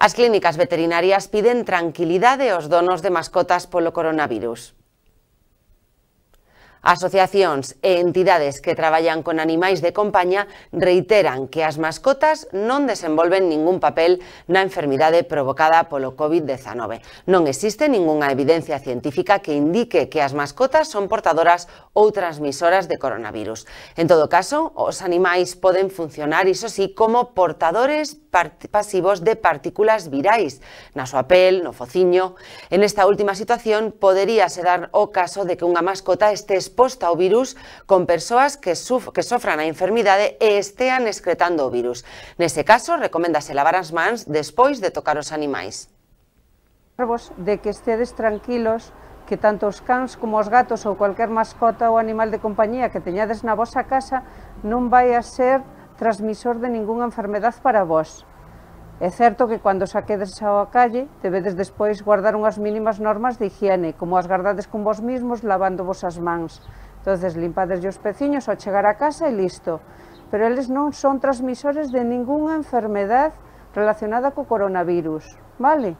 Las clínicas veterinarias piden tranquilidad de los donos de mascotas polo coronavirus. Asociacións e entidades que traballan con animais de compañía reiteran que as mascotas non desenvolven ningún papel na enfermidade provocada polo COVID-19. Non existe ningunha evidencia científica que indique que as mascotas son portadoras ou transmisoras de coronavirus. En todo caso, os animais poden funcionar, iso sí, como portadores pasivos de partículas virais na súa pel, no fociño. En esta última situación, poderíase dar o caso de que unha mascota este exposta ao virus con persoas que, suf que sofran a enfermidade e estean excretando o virus. Nese caso, recoméndase lavar as mans despois de tocar os animais. De que estedes tranquilos que tanto os cans como os gatos ou cualquier mascota ou animal de compañía que teñades na vosa casa non vai a ser transmisor de ningunha enfermedad para vós. É certo que cando saquedes ao a calle, debedes despois guardar unhas mínimas normas de higiene, como as gardades con vos mismos lavando vos as mans. Entonces limpades os peciños ao chegar a casa e listo. Pero eles non son transmisores de ningunha enfermedad relacionada co coronavirus, vale?